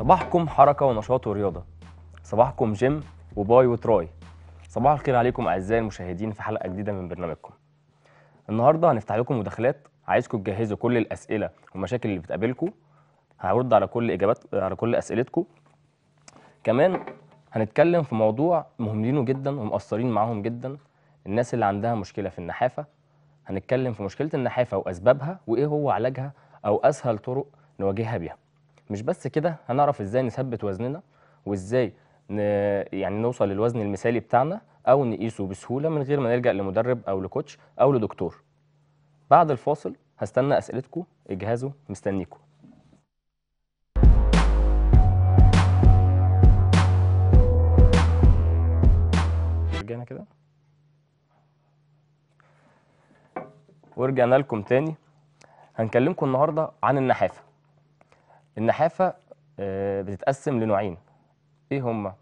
صباحكم حركة ونشاط ورياضة صباحكم جيم وباي وتراي صباح الخير عليكم أعزائي المشاهدين في حلقة جديدة من برنامجكم النهاردة هنفتح لكم مداخلات عايزكم تجهزوا كل الأسئلة والمشاكل اللي بتقابلكم هرد على كل إجابات على كل أسئلتكم كمان هنتكلم في موضوع مهملينه جدا ومؤثرين معاهم جدا الناس اللي عندها مشكلة في النحافة هنتكلم في مشكلة النحافة وأسبابها وإيه هو علاجها أو أسهل طرق نواجهها بيها مش بس كده هنعرف ازاي نثبت وزننا وازاي ن... يعني نوصل للوزن المثالي بتاعنا او نقيسه بسهوله من غير ما نلجا لمدرب او لكوتش او لدكتور بعد الفاصل هستنى اسئلتكم اجهزوا مستنيكم رجعنا كده ورجعنا لكم تاني هنكلمكم النهارده عن النحافه النحافه آه، بتتقسم لنوعين ايه هما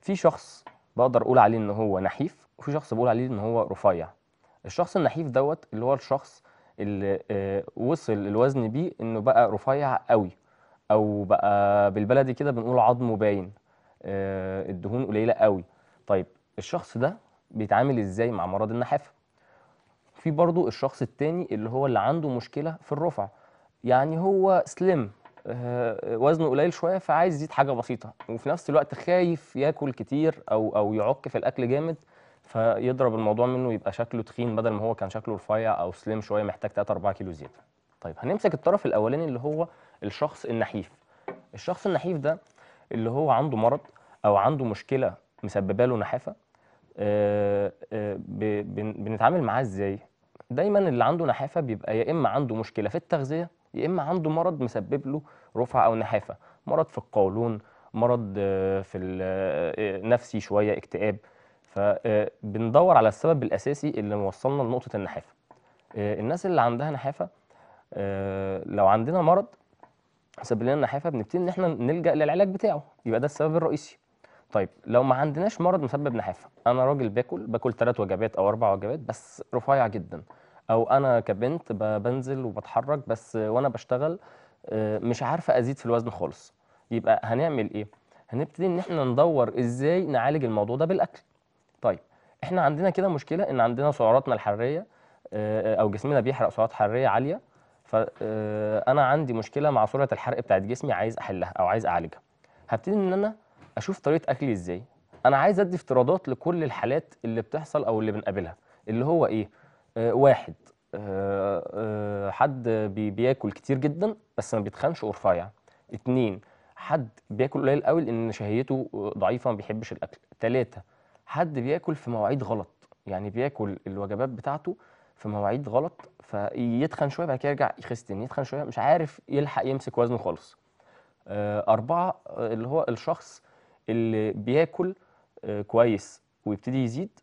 في شخص بقدر اقول عليه ان هو نحيف وفي شخص بقول عليه ان هو رفيع الشخص النحيف دوت اللي هو الشخص اللي آه، وصل الوزن بيه انه بقى رفيع قوي او بقى بالبلدي كده بنقول عظمه باين آه، الدهون قليله قوي طيب الشخص ده بيتعامل ازاي مع مرض النحافه في برضو الشخص التاني اللي هو اللي عنده مشكله في الرفع يعني هو سليم آه، وزنه قليل شويه فعايز يزيد حاجه بسيطه وفي نفس الوقت خايف ياكل كتير او او يعك في الاكل جامد فيضرب الموضوع منه يبقى شكله تخين بدل ما هو كان شكله رفيع او سليم شويه محتاج 3 4 كيلو زياده. طيب هنمسك الطرف الاولاني اللي هو الشخص النحيف. الشخص النحيف ده اللي هو عنده مرض او عنده مشكله مسببه له نحافه آآ آه، آآ آه، بنتعامل معاه ازاي؟ دايما اللي عنده نحافه بيبقى يا اما عنده مشكله في التغذيه يا اما عنده مرض مسبب له رفعه او نحافه مرض في القولون مرض آه، في آه، آه، نفسي شويه اكتئاب فبندور على السبب الاساسي اللي موصلنا لنقطه النحافه الناس اللي عندها نحافه لو عندنا مرض سبب لنا النحافه بنبتدي ان احنا نلجا للعلاج بتاعه يبقى ده السبب الرئيسي طيب لو ما عندناش مرض مسبب نحافه انا راجل باكل باكل ثلاث وجبات او اربع وجبات بس رفيع جدا او انا كبنت بنزل وبتحرك بس وانا بشتغل آه، مش عارفه ازيد في الوزن خالص يبقى هنعمل ايه هنبتدي ان احنا ندور ازاي نعالج الموضوع ده بالاكل طيب احنا عندنا كده مشكله ان عندنا سعراتنا الحراريه آه، او جسمنا بيحرق سعرات حراريه عاليه فانا آه، عندي مشكله مع سرعه الحرق بتاعت جسمي عايز احلها او عايز اعالجها هبتدي ان انا اشوف طريقه اكلي ازاي انا عايز ادي افتراضات لكل الحالات اللي بتحصل او اللي بنقابلها اللي هو ايه آه، واحد آه، آه، حد بياكل كتير جدا بس ما بيتخنش ورفيع اتنين حد بياكل قليل قوي لان شهيته ضعيفه ما بيحبش الاكل تلاتة حد بياكل في مواعيد غلط يعني بياكل الوجبات بتاعته في مواعيد غلط فيتخن شويه بعد كده يرجع يخس تاني يتخن شويه مش عارف يلحق يمسك وزنه خالص أربعة اللي هو الشخص اللي بياكل كويس ويبتدي يزيد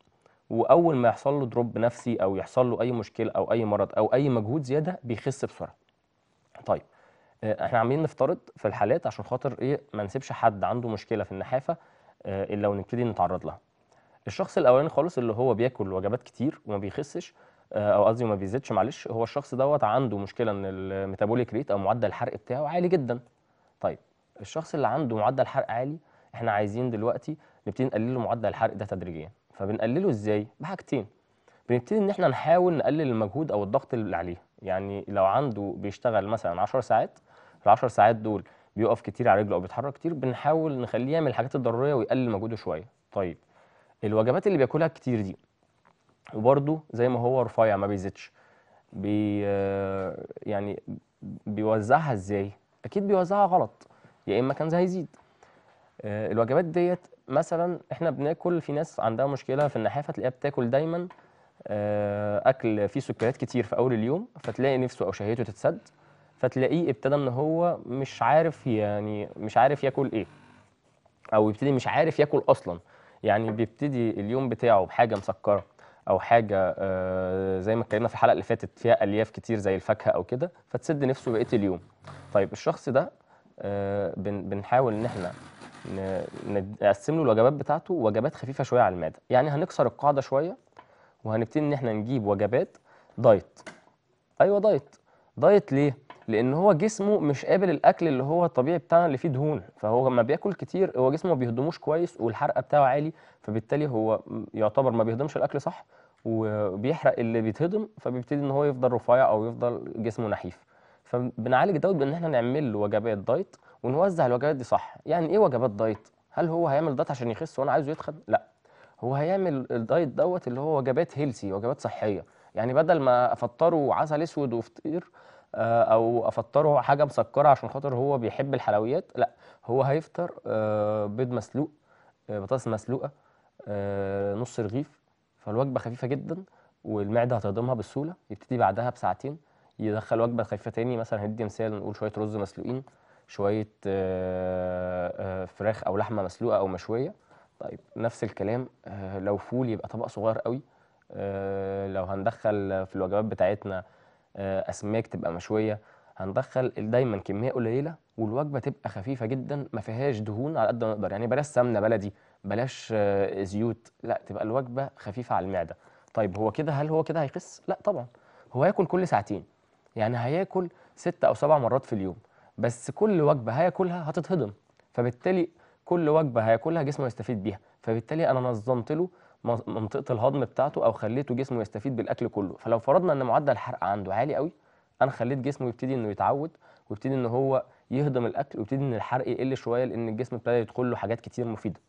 واول ما يحصل له دروب نفسي او يحصل له اي مشكله او اي مرض او اي مجهود زياده بيخس بسرعه طيب آه، احنا عاملين نفترض في الحالات عشان خاطر ايه ما نسيبش حد عنده مشكله في النحافه آه، الا ونبتدي نتعرض لها الشخص الاولاني خالص اللي هو بياكل وجبات كتير وما بيخسش آه، او قصدي ما بيزيدش معلش هو الشخص دوت عنده مشكله ان الميتابوليك ريت او معدل الحرق بتاعه عالي جدا طيب الشخص اللي عنده معدل حرق عالي احنا عايزين دلوقتي نبتدي نقلل له معدل الحرق ده تدريجيا فبنقلله ازاي بحاجتين بنبتدي ان احنا نحاول نقلل المجهود او الضغط اللي عليه يعني لو عنده بيشتغل مثلا 10 ساعات ال10 ساعات دول بيقف كتير على رجله او بيتحرك كتير بنحاول نخليه يعمل الحاجات الضروريه ويقلل مجهوده شويه طيب الوجبات اللي بياكلها كتير دي وبرده زي ما هو رفيع ما بيزيدش بي آه، يعني بيوزعها ازاي اكيد بيوزعها غلط يا اما كان زي هيزيد آه، الوجبات ديت مثلا احنا بناكل في ناس عندها مشكله في النحافه تلاقيها بتاكل دايما آه، اكل فيه سكريات كتير في اول اليوم فتلاقي نفسه او شهيته تتسد فتلاقيه ابتدى ان هو مش عارف يعني مش عارف ياكل ايه او يبتدي مش عارف ياكل اصلا يعني بيبتدي اليوم بتاعه بحاجه مسكره او حاجه آه، زي ما اتكلمنا في الحلقه اللي فاتت فيها الياف كتير زي الفاكهه او كده فتسد نفسه بقيه اليوم طيب الشخص ده آه، بنحاول ان احنا نقسم له الوجبات بتاعته وجبات خفيفه شويه على المعده يعني هنكسر القاعده شويه وهنبتدي ان احنا نجيب وجبات دايت ايوه دايت دايت ليه لان هو جسمه مش قابل الاكل اللي هو الطبيعي بتاعنا اللي فيه دهون فهو لما بياكل كتير هو جسمه ما بيهضموش كويس والحرقه بتاعه عالي فبالتالي هو يعتبر ما بيهضمش الاكل صح وبيحرق اللي بيتهضم فبيبتدي ان هو يفضل رفيع او يفضل جسمه نحيف فبنعالج دوت بان احنا نعمل له وجبات دايت ونوزع الوجبات دي صح يعني ايه وجبات دايت هل هو هيعمل دايت عشان يخس وانا عايزه يتخن لا هو هيعمل الدايت دوت اللي هو وجبات هيلسي وجبات صحيه يعني بدل ما افطره عسل اسود وفطير آه، او افطره حاجه مسكره عشان خاطر هو بيحب الحلويات لا هو هيفطر آه، بيض مسلوق آه، بطاطس مسلوقه نص رغيف فالوجبه خفيفه جدا والمعده هتهضمها بالسهوله يبتدي بعدها بساعتين يدخل وجبه خفيفه تاني مثلا هندي مثال نقول شويه رز مسلوقين شويه آه، آه، فراخ او لحمه مسلوقه او مشويه طيب نفس الكلام آه، لو فول يبقى طبق صغير قوي لو هندخل في الوجبات بتاعتنا اسماك تبقى مشويه هندخل دايما كميه قليله والوجبه تبقى خفيفه جدا ما فيهاش دهون على قد ما نقدر يعني بلاش سمنه بلدي بلاش زيوت لا تبقى الوجبه خفيفه على المعده طيب هو كده هل هو كده هيخس لا طبعا هو هياكل كل ساعتين يعني هياكل ست او سبع مرات في اليوم بس كل وجبه هياكلها هتتهضم فبالتالي كل وجبه هياكلها جسمه يستفيد بيها فبالتالي انا نظمت له منطقه الهضم بتاعته او خليته جسمه يستفيد بالاكل كله فلو فرضنا ان معدل الحرق عنده عالي قوي انا خليت جسمه يبتدي انه يتعود ويبتدي ان هو يهضم الاكل ويبتدي ان الحرق يقل شويه لان الجسم ابتدى يدخل له حاجات كتير مفيده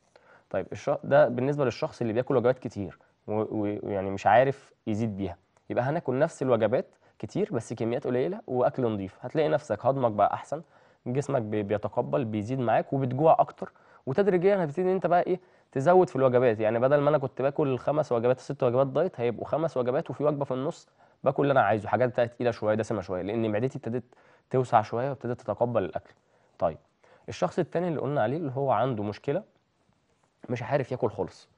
طيب ده بالنسبه للشخص اللي بياكل وجبات كتير ويعني مش عارف يزيد بيها يبقى هناكل نفس الوجبات كتير بس كميات قليله واكل نظيف هتلاقي نفسك هضمك بقى احسن جسمك بيتقبل بيزيد معاك وبتجوع اكتر وتدريجيا هتبتدي انت بقى ايه تزود في الوجبات يعني بدل ما انا كنت باكل خمس وجبات الست وجبات دايت هيبقوا خمس وجبات وفي وجبه في النص باكل اللي انا عايزه حاجات بتاعت تقيله شويه دسمه شويه لان معدتي ابتدت توسع شويه وابتدت تتقبل الاكل طيب الشخص التاني اللي قلنا عليه اللي هو عنده مشكله مش عارف ياكل خالص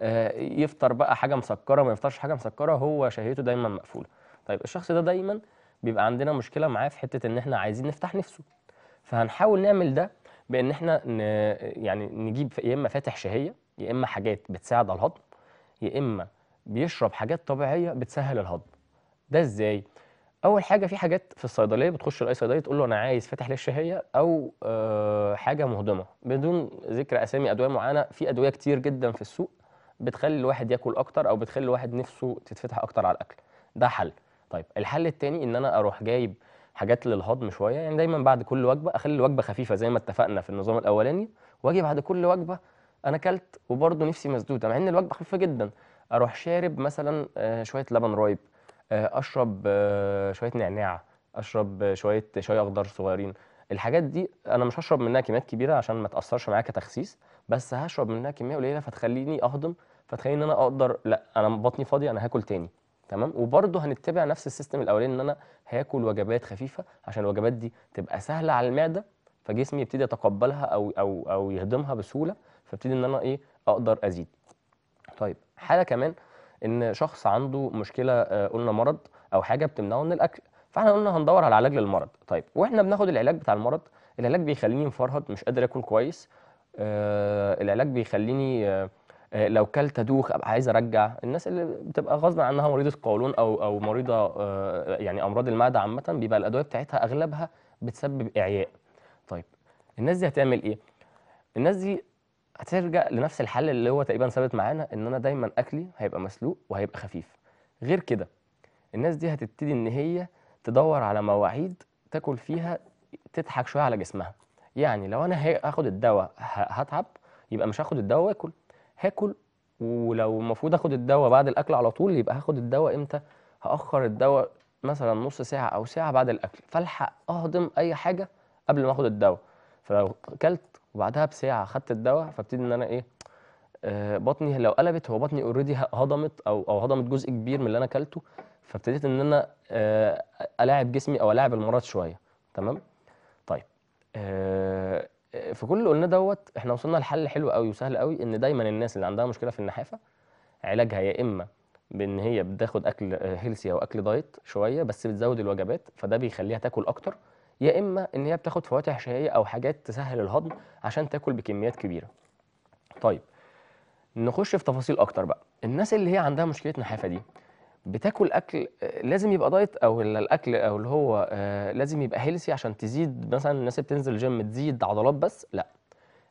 آه يفطر بقى حاجه مسكره ما يفطرش حاجه مسكره هو شهيته دايما مقفوله طيب الشخص ده دايما بيبقى عندنا مشكله معاه في حته ان احنا عايزين نفتح نفسه فهنحاول نعمل ده بان احنا ن... يعني نجيب يا اما فاتح شهيه يا اما حاجات بتساعد على الهضم يا اما بيشرب حاجات طبيعيه بتسهل الهضم ده ازاي اول حاجه في حاجات في الصيدليه بتخش لاي صيدليه تقول له انا عايز فاتح للشهيه او أه حاجه مهضمه بدون ذكر اسامي ادويه معينه في ادويه كتير جدا في السوق بتخلي الواحد ياكل اكتر او بتخلي الواحد نفسه تتفتح اكتر على الاكل ده حل طيب الحل الثاني ان انا اروح جايب حاجات للهضم شويه يعني دايما بعد كل وجبه اخلي الوجبه خفيفه زي ما اتفقنا في النظام الاولاني واجي بعد كل وجبه انا اكلت وبرده نفسي مسدوده مع ان الوجبه خفيفه جدا اروح شارب مثلا آه، شويه لبن رايب آه، اشرب آه، شويه نعناع اشرب شويه شاي اخضر صغيرين الحاجات دي انا مش هشرب منها كميات كبيره عشان ما تاثرش معايا كتخسيس بس هشرب منها كميه قليله فتخليني اهضم فتخليني ان انا اقدر لا انا بطني فاضي انا هاكل تاني تمام وبرده هنتبع نفس السيستم الاولاني ان انا هاكل وجبات خفيفه عشان الوجبات دي تبقى سهله على المعده فجسمي يبتدي يتقبلها او او او يهضمها بسهوله فابتدي ان انا ايه اقدر ازيد طيب حاله كمان ان شخص عنده مشكله آه، قلنا مرض او حاجه بتمنعه من الاكل فاحنا قلنا هندور على علاج للمرض طيب واحنا بناخد العلاج بتاع المرض العلاج بيخليني مفرهد مش قادر اكل كويس آه العلاج بيخليني آه آه، لو كلت دوخ ابقى عايز ارجع الناس اللي بتبقى غصب عنها مريضه قولون او او مريضه آه، يعني امراض المعده عامه بيبقى الادويه بتاعتها اغلبها بتسبب اعياء طيب الناس دي هتعمل ايه الناس دي هترجع لنفس الحل اللي هو تقريبا ثابت معانا ان انا دايما اكلي هيبقى مسلوق وهيبقى خفيف غير كده الناس دي هتبتدي ان هي تدور على مواعيد تاكل فيها تضحك شويه على جسمها يعني لو انا هاخد الدواء هتعب يبقى مش هاخد الدواء واكل هاكل ولو المفروض اخد الدواء بعد الاكل على طول يبقى هاخد الدواء امتى هاخر الدواء مثلا نص ساعه او ساعه بعد الاكل فالحق اهضم اي حاجه قبل ما اخد الدواء فلو اكلت وبعدها بساعه خدت الدواء فابتدي ان انا ايه آه، بطني لو قلبت هو بطني اوريدي هضمت او او هضمت جزء كبير من اللي انا اكلته فابتديت ان انا آه، الاعب جسمي او الاعب المرض شويه تمام طيب آه، في كل اللي قلناه دوت احنا وصلنا لحل حلو قوي وسهل قوي ان دايما الناس اللي عندها مشكله في النحافه علاجها يا اما بان هي بتاخد اكل هيلسي او اكل دايت شويه بس بتزود الوجبات فده بيخليها تاكل اكتر يا اما ان هي بتاخد فواتح شهيه او حاجات تسهل الهضم عشان تاكل بكميات كبيره طيب نخش في تفاصيل اكتر بقى الناس اللي هي عندها مشكله نحافه دي بتاكل اكل لازم يبقى دايت او الاكل او اللي هو آه، لازم يبقى هيلثي عشان تزيد مثلا الناس اللي بتنزل الجيم تزيد عضلات بس لا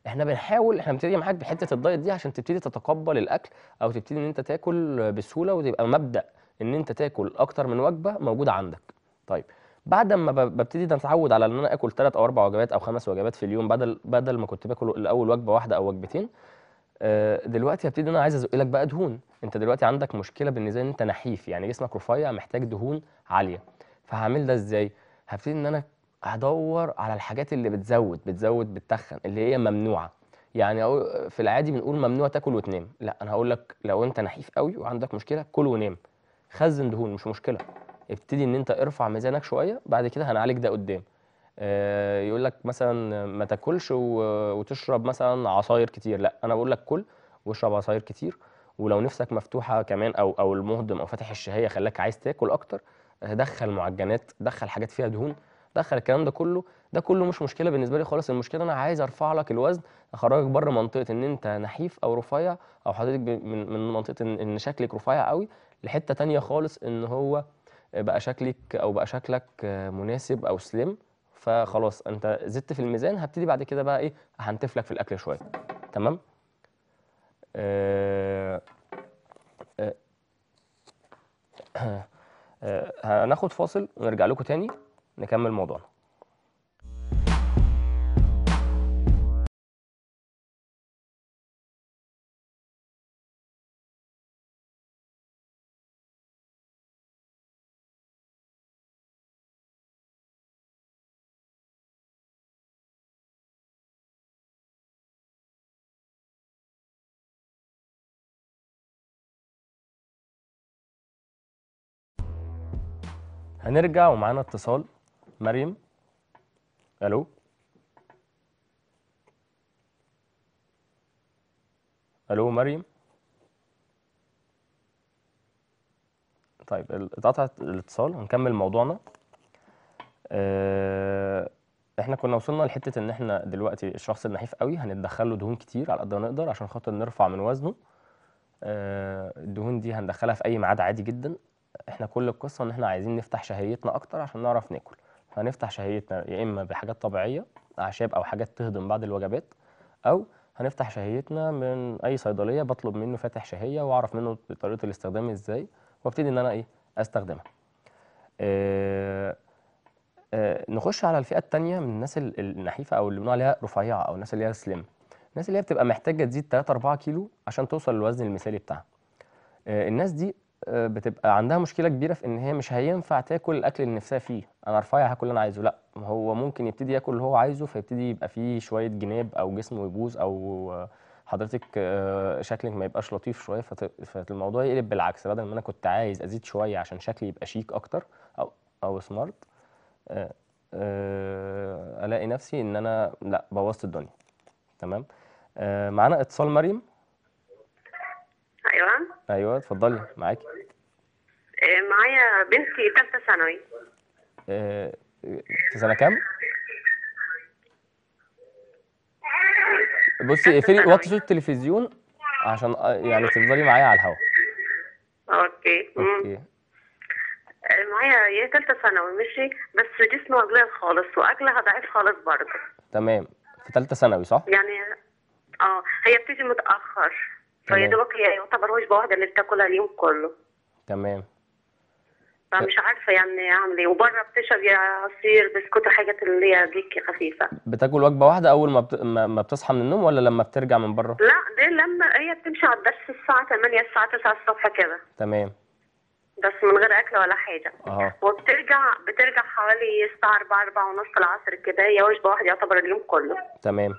احنا بنحاول احنا بنبتدي معاك بحته الدايت دي عشان تبتدي تتقبل الاكل او تبتدي ان انت تاكل بسهوله وتبقى مبدا ان انت تاكل اكتر من وجبه موجود عندك طيب بعد ما ببتدي اتعود على ان انا اكل ثلاث او اربع وجبات او خمس وجبات في اليوم بدل بدل ما كنت باكل الاول وجبه واحده او وجبتين آه، دلوقتي هبتدي انا عايز ازق لك بقى دهون انت دلوقتي عندك مشكله بالنسبه ان انت نحيف يعني جسمك رفيع محتاج دهون عاليه فهعمل ده ازاي هبتدي ان انا هدور على الحاجات اللي بتزود بتزود بتتخن اللي هي ممنوعه يعني في العادي بنقول ممنوع تاكل وتنام لا انا هقول لك لو انت نحيف قوي وعندك مشكله كل ونام خزن دهون مش مشكله ابتدي ان انت ارفع ميزانك شويه بعد كده هنعالج ده قدام آه، يقول لك مثلا ما تاكلش وتشرب مثلا عصاير كتير لا انا بقول لك كل واشرب عصاير كتير ولو نفسك مفتوحه كمان او او المهضم او فاتح الشهيه خلاك عايز تاكل اكتر دخل معجنات دخل حاجات فيها دهون دخل الكلام ده كله ده كله مش مشكله بالنسبه لي خالص المشكله انا عايز ارفع لك الوزن اخرجك بره منطقه ان انت نحيف او رفيع او حضرتك من من منطقه ان شكلك رفيع قوي لحته تانية خالص ان هو بقى شكلك او بقى شكلك مناسب او سليم فخلاص انت زدت في الميزان هبتدي بعد كده بقى ايه هنتفلك في الاكل شويه تمام آه آه آه هناخد فاصل ونرجع لكم تاني نكمل موضوعنا هنرجع ومعانا اتصال مريم الو الو مريم طيب اتقطع الاتصال هنكمل موضوعنا آه، احنا كنا وصلنا لحته ان احنا دلوقتي الشخص النحيف قوي هندخله دهون كتير على قد ما نقدر عشان خاطر نرفع من وزنه آه، الدهون دي هندخلها في اي ميعاد عادي جدا احنا كل القصه ان احنا عايزين نفتح شهيتنا اكتر عشان نعرف ناكل هنفتح شهيتنا يا اما بحاجات طبيعيه اعشاب او حاجات تهضم بعد الوجبات او هنفتح شهيتنا من اي صيدليه بطلب منه فاتح شهيه واعرف منه طريقه الاستخدام ازاي وابتدي ان انا ايه استخدمها آه آه نخش على الفئه الثانيه من الناس النحيفه او اللي بنقول عليها رفيعه او الناس اللي هي سليم الناس اللي هي بتبقى محتاجه تزيد 3 4 كيلو عشان توصل للوزن المثالي بتاعها آه الناس دي بتبقى عندها مشكله كبيره في ان هي مش هينفع تاكل الاكل اللي نفسها فيه انا رفيع هاكل اللي انا عايزه لا هو ممكن يبتدي ياكل اللي هو عايزه فيبتدي يبقى فيه شويه جناب او جسمه يبوظ او حضرتك آه، شكلك ما يبقاش لطيف شويه فالموضوع يقلب بالعكس بدل ما انا كنت عايز ازيد شويه عشان شكلي يبقى شيك اكتر او او سمارت آه، آه، الاقي نفسي ان انا لا بوظت الدنيا تمام معانا اتصال مريم ايوه اتفضلي معاكي آه، معايا بنتي ثالثه ثانوي ااا آه، في سنه كام؟ بصي اقفلي وطي صوت التلفزيون عشان آه، يعني تفضلي معايا على الهوا اوكي اوكي معايا هي ثالثه ثانوي ماشي بس جسمه قليل خالص واكلها ضعيف خالص برضه تمام في ثالثه ثانوي صح؟ يعني اه هي بتيجي متاخر فيا دوبك هي يعتبر وجبه واحده اللي بتاكلها اليوم كله تمام فمش عارفه يعني اعمل ايه وبره بتشرب يا عصير بسكوت حاجات اللي هي دي خفيفه بتاكل وجبه واحده اول ما بت... ما بتصحى من النوم ولا لما بترجع من بره لا دي لما هي بتمشي على الدرس الساعه 8 الساعه 9 الصبح كده تمام بس من غير اكل ولا حاجه أه. وبترجع بترجع حوالي الساعه 4 4 ونص العصر كده هي وجبه واحده يعتبر اليوم كله تمام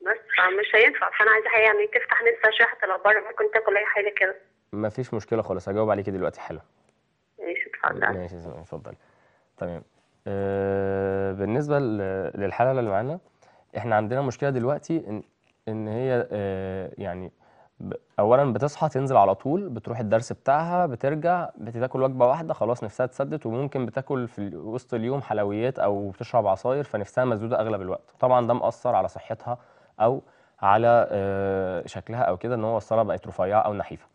بس فمش هينفع فانا عايزه حاجه يعني تفتح نفسها شويه حتى لو بره ممكن تاكل اي حاجه كده مفيش مشكله خالص هجاوب عليكي دلوقتي حالا ماشي اتفضل ماشي اتفضل تمام آه، بالنسبه للحاله اللي معانا احنا عندنا مشكله دلوقتي ان ان هي آه، يعني اولا بتصحى تنزل على طول بتروح الدرس بتاعها بترجع بتاكل وجبه واحده خلاص نفسها اتسدت وممكن بتاكل في وسط اليوم حلويات او بتشرب عصاير فنفسها مسدوده اغلب الوقت طبعا ده مأثر على صحتها او على آه، شكلها او كده ان هو وصلها بقت رفيعه او نحيفه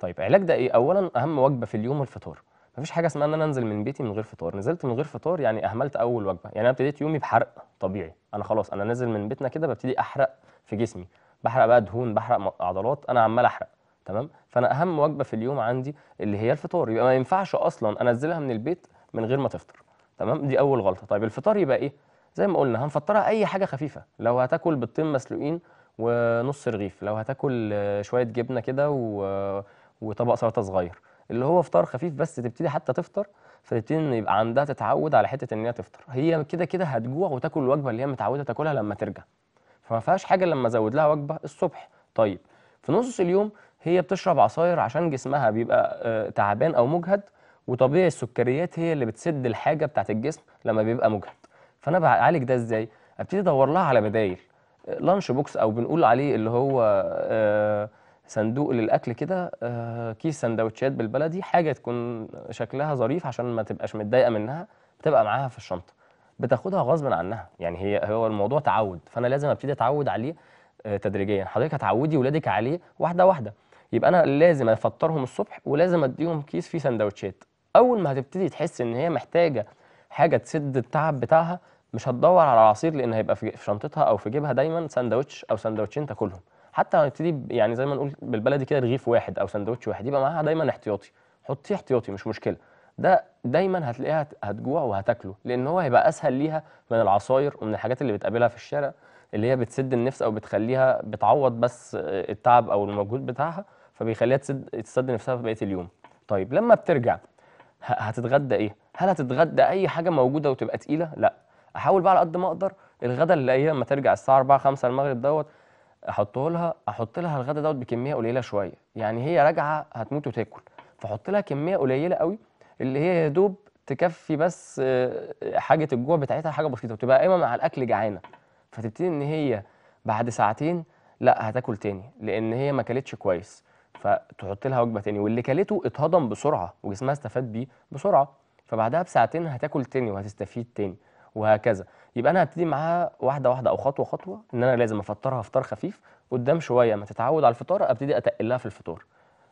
طيب علاج ده ايه اولا اهم وجبه في اليوم الفطار مفيش حاجه اسمها ان انا انزل من بيتي من غير فطار نزلت من غير فطار يعني اهملت اول وجبه يعني انا ابتديت يومي بحرق طبيعي انا خلاص انا نازل من بيتنا كده ببتدي احرق في جسمي بحرق بقى دهون بحرق عضلات انا عمال احرق تمام فانا اهم وجبه في اليوم عندي اللي هي الفطار يبقى ما ينفعش اصلا انزلها من البيت من غير ما تفطر تمام دي اول غلطه طيب الفطار يبقى ايه زي ما قلنا هنفطرها اي حاجه خفيفه لو هتاكل بيضتين مسلوقين ونص رغيف لو هتاكل شويه جبنه كده و... وطبق سلطه صغير اللي هو فطار خفيف بس تبتدي حتى تفطر فتبتدي ان يبقى عندها تتعود على حته ان هي تفطر هي كده كده هتجوع وتاكل الوجبه اللي هي متعوده تاكلها لما ترجع فما فيهاش حاجه لما ازود لها وجبه الصبح طيب في نص اليوم هي بتشرب عصاير عشان جسمها بيبقى آه، تعبان او مجهد وطبيعي السكريات هي اللي بتسد الحاجه بتاعت الجسم لما بيبقى مجهد فانا بعالج ده ازاي ابتدي ادور لها على بدايل لانش بوكس او بنقول عليه اللي هو آه، صندوق للاكل كده آه، كيس سندوتشات بالبلدي حاجه تكون شكلها ظريف عشان ما تبقاش متضايقه منها بتبقى معاها في الشنطه بتاخدها غصب عنها يعني هي هو الموضوع تعود فانا لازم ابتدي اتعود عليه آه، تدريجيا حضرتك هتعودي ولادك عليه واحده واحده يبقى انا لازم افطرهم الصبح ولازم اديهم كيس فيه سندوتشات اول ما هتبتدي تحس ان هي محتاجه حاجه تسد التعب بتاعها مش هتدور على عصير لان هيبقى في شنطتها او في جيبها دايما سندوتش او سندوتشين تاكلهم حتى هتبتدي يعني زي ما نقول بالبلدي كده رغيف واحد او سندوتش واحد يبقى معاها دايما احتياطي حطيه احتياطي مش مشكله ده دايما هتلاقيها هتجوع وهتاكله لان هو هيبقى اسهل ليها من العصاير ومن الحاجات اللي بتقابلها في الشارع اللي هي بتسد النفس او بتخليها بتعوض بس آه، التعب او المجهود بتاعها فبيخليها تسد تسد نفسها في بقيه اليوم طيب لما بترجع هتتغدى ايه هل هتتغدى اي حاجه موجوده وتبقى تقيله لا احاول بقى على قد ما اقدر الغدا اللي هي لما ترجع الساعه 4 5 المغرب دوت احطه لها احط لها الغدا دوت بكميه قليله شويه يعني هي راجعه هتموت وتاكل فاحط لها كميه قليله قوي اللي هي يا دوب تكفي بس آه، حاجه الجوع بتاعتها حاجه بسيطه وتبقى قايمه مع الاكل جعانه فتبتدي ان هي بعد ساعتين لا هتاكل تاني لان هي ما كلتش كويس فتحط لها وجبه تاني واللي كلته اتهضم بسرعه وجسمها استفاد بيه بسرعه فبعدها بساعتين هتاكل تاني وهتستفيد تاني وهكذا يبقى انا هبتدي معاها واحده واحده او خطوه خطوه ان انا لازم افطرها فطار خفيف قدام شويه ما تتعود على الفطار ابتدي اتقل لها في الفطار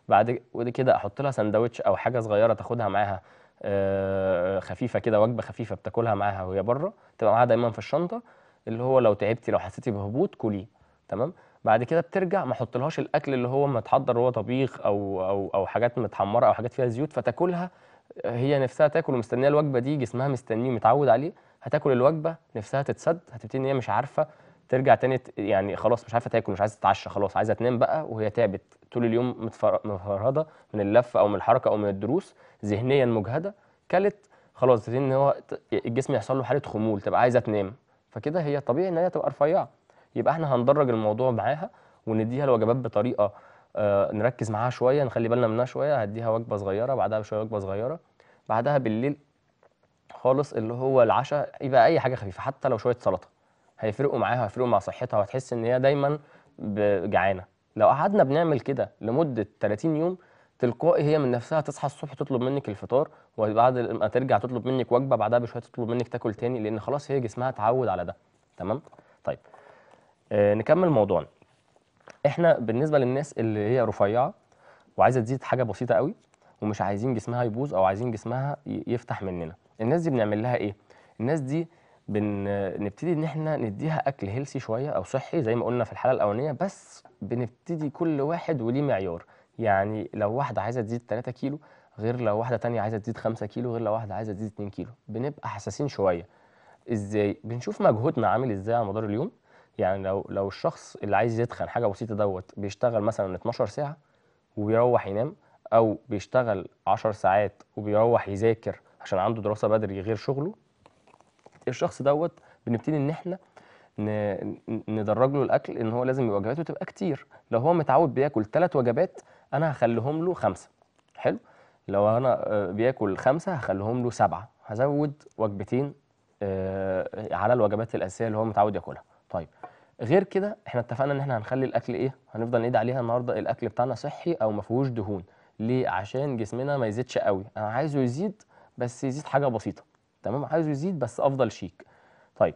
بعد كده احط لها سندوتش او حاجه صغيره تاخدها معاها آه، خفيفه كده وجبه خفيفه بتاكلها معاها وهي بره تبقى معاها دايما في الشنطه اللي هو لو تعبتي لو حسيتي بهبوط كليه تمام بعد كده بترجع ما احطلهاش الاكل اللي هو متحضر هو طبيخ او او او حاجات متحمره او حاجات فيها زيوت فتاكلها هي نفسها تاكل ومستنيه الوجبه دي جسمها مستنيه ومتعود عليه هتاكل الوجبه نفسها تتسد هتبتدي ان هي مش عارفه ترجع تاني يعني خلاص مش عارفه تاكل مش عايزه تتعشى خلاص عايزه تنام بقى وهي تعبت طول اليوم مفرده من اللفه او من الحركه او من الدروس ذهنيا مجهده كلت خلاص تبتدي ان هو الجسم يحصل له حاله خمول تبقى عايزه تنام فكده هي طبيعي ان هي تبقى رفيعه يبقى احنا هندرج الموضوع معاها ونديها الوجبات بطريقه آه نركز معاها شويه نخلي بالنا منها شويه هديها وجبه صغيره بعدها بشويه وجبه صغيره بعدها بالليل خالص اللي هو العشاء يبقى اي حاجه خفيفه حتى لو شويه سلطه هيفرقوا معاها هيفرقوا مع صحتها وهتحس ان هي دايما جعانه لو قعدنا بنعمل كده لمده 30 يوم تلقائي هي من نفسها تصحى الصبح تطلب منك الفطار وبعد ما ترجع تطلب منك وجبه بعدها بشويه تطلب منك تاكل تاني لان خلاص هي جسمها اتعود على ده تمام طيب آه نكمل موضوعنا احنا بالنسبه للناس اللي هي رفيعه وعايزه تزيد حاجه بسيطه قوي ومش عايزين جسمها يبوظ او عايزين جسمها يفتح مننا الناس دي بنعمل لها ايه الناس دي بنبتدي ان احنا نديها اكل هيلسي شويه او صحي زي ما قلنا في الحاله الاولانيه بس بنبتدي كل واحد وليه معيار يعني لو واحده عايزه تزيد 3 كيلو غير لو واحده تانية عايزه تزيد 5 كيلو غير لو واحده عايزه تزيد 2 كيلو بنبقى حساسين شويه ازاي بنشوف مجهودنا عامل ازاي على مدار اليوم يعني لو لو الشخص اللي عايز يتخن حاجه بسيطه دوت بيشتغل مثلا 12 ساعه وبيروح ينام او بيشتغل 10 ساعات وبيروح يذاكر عشان عنده دراسه بدري غير شغله الشخص دوت بنبتدي ان احنا ندرج له الاكل ان هو لازم وجباته تبقى كتير لو هو متعود بياكل ثلاث وجبات انا هخليهم له خمسه حلو لو انا آه، بياكل خمسه هخليهم له سبعه هزود وجبتين آه، على الوجبات الاساسيه اللي هو متعود ياكلها طيب غير كده احنا اتفقنا ان احنا هنخلي الاكل ايه هنفضل نعيد عليها النهارده الاكل بتاعنا صحي او ما فيهوش دهون ليه عشان جسمنا ما يزيدش قوي انا عايزه يزيد بس يزيد حاجه بسيطه تمام عايزه يزيد بس افضل شيك طيب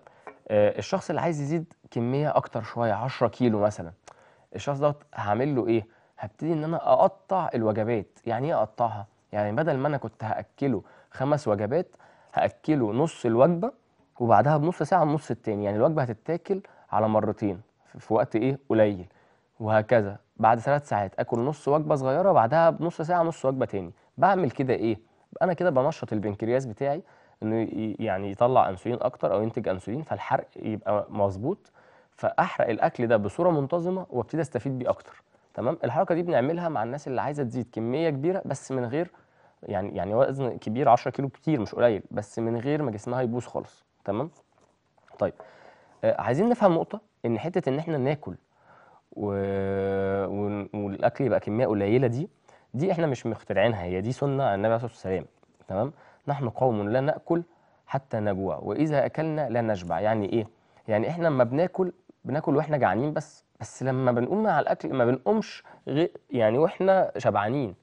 آه الشخص اللي عايز يزيد كميه اكتر شويه 10 كيلو مثلا الشخص دوت هعمل له ايه هبتدي ان انا اقطع الوجبات يعني ايه اقطعها يعني بدل ما انا كنت هاكله خمس وجبات هاكله نص الوجبه وبعدها بنص ساعه النص التاني يعني الوجبه هتتاكل على مرتين في وقت ايه قليل وهكذا بعد ثلاث ساعات اكل نص وجبه صغيره بعدها بنص ساعه نص وجبه تاني بعمل كده ايه انا كده بنشط البنكرياس بتاعي انه يعني يطلع انسولين اكتر او ينتج انسولين فالحرق يبقى مظبوط فاحرق الاكل ده بصوره منتظمه وابتدي استفيد بيه اكتر تمام الحركه دي بنعملها مع الناس اللي عايزه تزيد كميه كبيره بس من غير يعني يعني وزن كبير 10 كيلو كتير مش قليل بس من غير ما جسمها يبوظ خالص تمام طيب آه عايزين نفهم نقطه ان حته ان احنا ناكل و... والاكل يبقى كميه قليله دي دي احنا مش مخترعينها هي دي سنه عن النبي عليه الصلاه والسلام تمام نحن قوم لا ناكل حتى نجوع واذا اكلنا لا نشبع يعني ايه يعني احنا لما بناكل بناكل واحنا جعانين بس بس لما بنقوم على الاكل ما بنقومش غير يعني واحنا شبعانين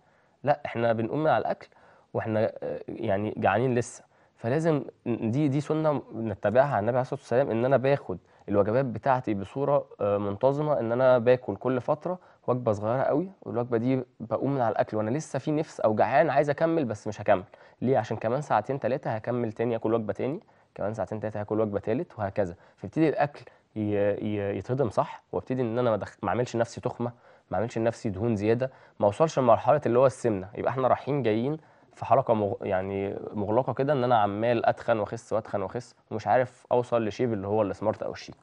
لا احنا بنقوم على الاكل واحنا آه، يعني جعانين لسه فلازم دي دي سنه نتبعها على النبي عليه الصلاه والسلام ان انا باخد الوجبات بتاعتي بصوره آه، منتظمه ان انا باكل كل فتره وجبه صغيره قوي والوجبه دي بقوم من على الاكل وانا لسه في نفس او جعان عايز اكمل بس مش هكمل ليه عشان كمان ساعتين ثلاثه هكمل تاني اكل وجبه تاني كمان ساعتين ثلاثه هاكل وجبه ثالث وهكذا فابتدي الاكل يتهضم صح وابتدي ان انا ما اعملش نفسي تخمه ما اعملش لنفسي دهون زياده ما اوصلش لمرحله اللي هو السمنه يبقى احنا رايحين جايين في حركه مغ... يعني مغلقه كده ان انا عمال اتخن واخس واتخن واخس ومش عارف اوصل لشيب اللي هو السمارت او الشيك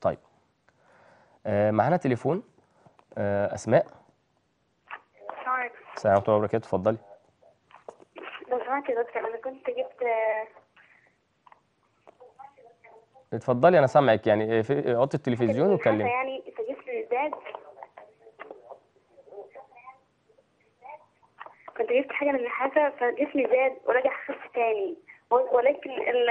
طيب آه معانا تليفون آه اسماء السلام عليكم ورحمه الله وبركاته اتفضلي لو يا دكتور انا كنت جبت اتفضلي انا سامعك يعني في آه، اوضه التلفزيون وكلمي يعني فجبت الباج كنت جبت حاجة من النحاسة فجسمي زاد ورجع خس تاني ولكن ال